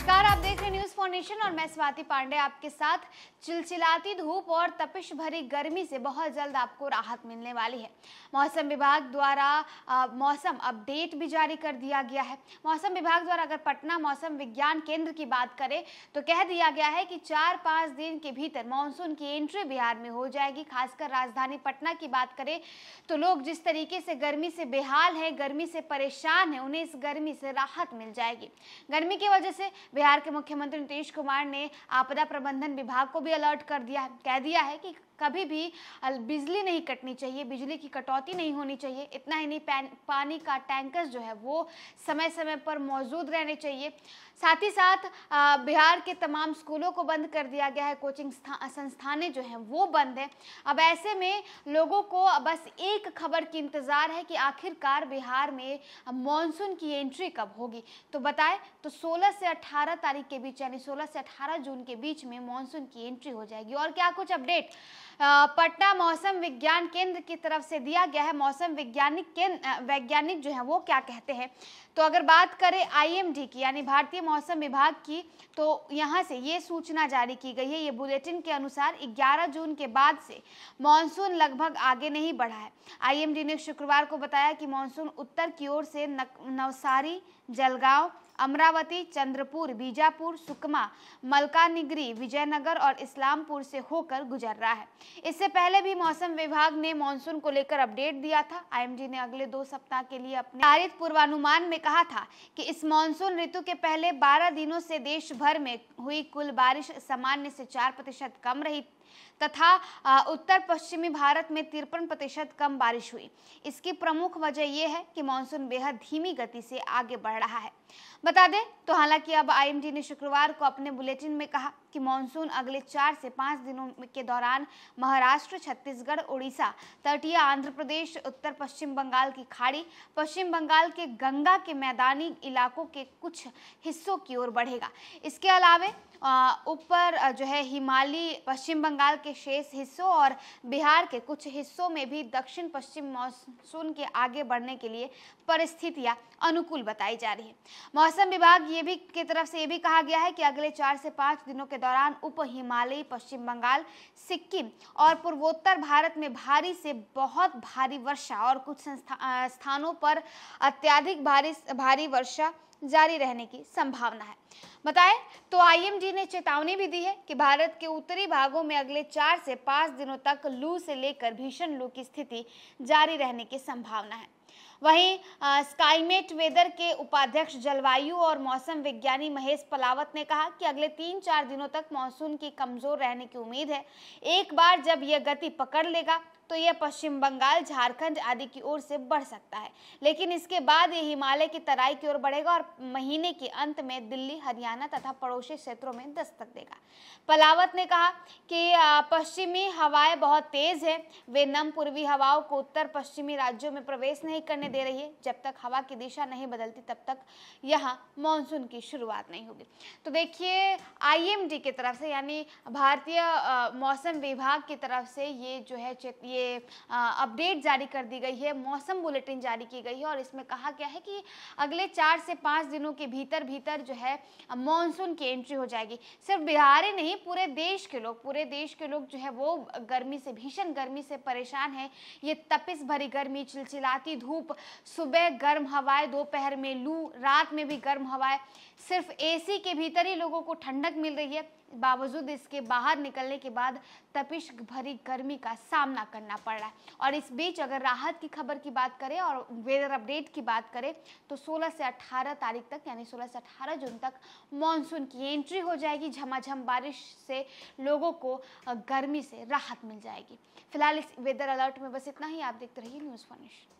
नमस्कार आप देख रहे न्यूज फॉर्नेशन और मैं स्वाति पांडे आपके साथ चिलचिलाती धूप और तपिश भरी गर्मी से बहुत जल्द आपको राहत मिलने वाली है मौसम विभाग द्वारा आ, मौसम अपडेट भी जारी कर दिया गया है मौसम विभाग द्वारा अगर पटना मौसम विज्ञान केंद्र की बात करें तो कह दिया गया है कि चार पाँच दिन के भीतर मानसून की एंट्री बिहार में हो जाएगी खासकर राजधानी पटना की बात करें तो लोग जिस तरीके से गर्मी से बेहाल है गर्मी से परेशान है उन्हें इस गर्मी से राहत मिल जाएगी गर्मी की वजह से बिहार के मुख्यमंत्री नीतीश कुमार ने आपदा प्रबंधन विभाग को भी भी अलर्ट कर दिया कह दिया है कि कभी भी बिजली नहीं कटनी चाहिए बिजली की कटौती नहीं होनी चाहिए इतना ही नहीं पानी का टैंकर्स जो है वो समय समय पर मौजूद रहने चाहिए साथ ही साथ बिहार के तमाम स्कूलों को बंद कर दिया गया है कोचिंग संस्थाने जो हैं वो बंद हैं अब ऐसे में लोगों को बस एक खबर की इंतज़ार है कि आखिरकार बिहार में मानसून की एंट्री कब होगी तो बताएं तो 16 से 18 तारीख के बीच यानी 16 से 18 जून के बीच में मानसून की एंट्री एंट्री हो जाएगी और क्या कुछ अपडेट पटना मौसम विज्ञान केंद्र की तरफ से दिया गया है मौसम वैज्ञानिक केंद्र वैज्ञानिक जो है वो क्या कहते हैं तो अगर बात करें आईएमडी की यानी भारतीय मौसम विभाग की तो यहाँ से ये सूचना जारी की गई है ये बुलेटिन के अनुसार 11 जून के बाद से मॉनसून लगभग आगे नहीं बढ़ा है आईएमडी ने शुक्रवार को बताया कि मानसून उत्तर की ओर से नवसारी जलगांव अमरावती चंद्रपुर बीजापुर सुकमा मलकानिगरी विजयनगर और इस्लामपुर से होकर गुजर रहा है इससे पहले भी मौसम विभाग ने मानसून को लेकर अपडेट दिया था आई ने अगले दो सप्ताह के लिए अपने तारीख पूर्वानुमान में कहा था कि इस मानसून ऋतु के पहले 12 दिनों से देश भर में हुई कुल बारिश सामान्य से 4 प्रतिशत कम रही तथा उत्तर पश्चिमी भारत में तिरपन प्रतिशत कम बारिश हुई इसकी प्रमुख वजह यह है कि मानसून बेहद धीमी गति से आगे बढ़ रहा है बता दें तो हालांकि अब आईएमडी ने शुक्रवार को अपने बुलेटिन में कहा कि मानसून अगले चार से पांच दिनों के दौरान महाराष्ट्र छत्तीसगढ़ उड़ीसा तटीय आंध्र प्रदेश उत्तर पश्चिम बंगाल की खाड़ी पश्चिम बंगाल के गंगा के मैदानी इलाकों के कुछ हिस्सों की ओर बढ़ेगा इसके अलावे ऊपर जो है हिमालय पश्चिम बंगाल के के शेष हिस्सों और बिहार के कुछ हिस्सों में भी दक्षिण पश्चिम मानसून के आगे बढ़ने के लिए परिस्थितियां अनुकूल बताई जा रही है मौसम विभाग ये भी की तरफ से ये भी कहा गया है कि अगले चार से पाँच दिनों के दौरान उप हिमालयी पश्चिम बंगाल सिक्किम और पूर्वोत्तर भारत में भारी से बहुत भारी वर्षा और कुछ स्थानों पर अत्याधिक भारी भारी वर्षा जारी रहने की संभावना है बताए तो आईएमडी ने चेतावनी भी दी है कि भारत के उत्तरी भागों में अगले चार से पांच दिनों तक लू से लेकर भीषण लू की स्थिति जारी रहने की संभावना है वहीं स्काईमेट वेदर के उपाध्यक्ष जलवायु और मौसम विज्ञानी महेश पलावत ने कहा कि अगले तीन चार दिनों तक मानसून की कमजोर रहने की उम्मीद है एक बार जब यह गति पकड़ लेगा तो यह पश्चिम बंगाल झारखंड आदि की ओर से बढ़ सकता है लेकिन इसके बाद यह हिमालय की तराई की ओर बढ़ेगा और महीने के अंत में दिल्ली हरियाणा तथा पड़ोसी क्षेत्रों में दस्तक देगा पलावत ने कहा कि पश्चिमी हवाएं बहुत तेज है वे नम पूर्वी हवाओं को उत्तर पश्चिमी राज्यों में प्रवेश नहीं नहीं करने दे रही है जब तक हवा की दिशा नहीं बदलती तब तक यहाँ मानसून की शुरुआत नहीं होगी तो देखिए आईएमडी की तरफ से यानी भारतीय मौसम विभाग की तरफ से ये जो है ये अपडेट जारी कर दी गई है मौसम बुलेटिन जारी की गई है और इसमें कहा गया है कि अगले चार से पाँच दिनों के भीतर भीतर जो है मानसून की एंट्री हो जाएगी सिर्फ बिहार ही नहीं पूरे देश के लोग पूरे देश के लोग जो है वो गर्मी से भीषण गर्मी से परेशान है ये तपिस भरी गर्मी चिलचिलाती धूप धूप सुबह गर्म हवाएं दोपहर में लू रात में भी गर्म हवाएं सिर्फ एसी के भीतर ही लोगों को ठंडक मिल रही है बावजूद इसके बाहर निकलने के बाद तपिश भरी गर्मी का सामना करना पड़ रहा है और इस बीच अगर राहत की खबर की बात करें और वेदर अपडेट की बात करें तो 16 से 18 तारीख तक यानी 16 से 18 जून तक मॉनसून की एंट्री हो जाएगी झमाझम बारिश से लोगों को गर्मी से राहत मिल जाएगी फिलहाल इस वेदर अलर्ट में बस इतना ही आप देखते रहिए न्यूज़ फॉर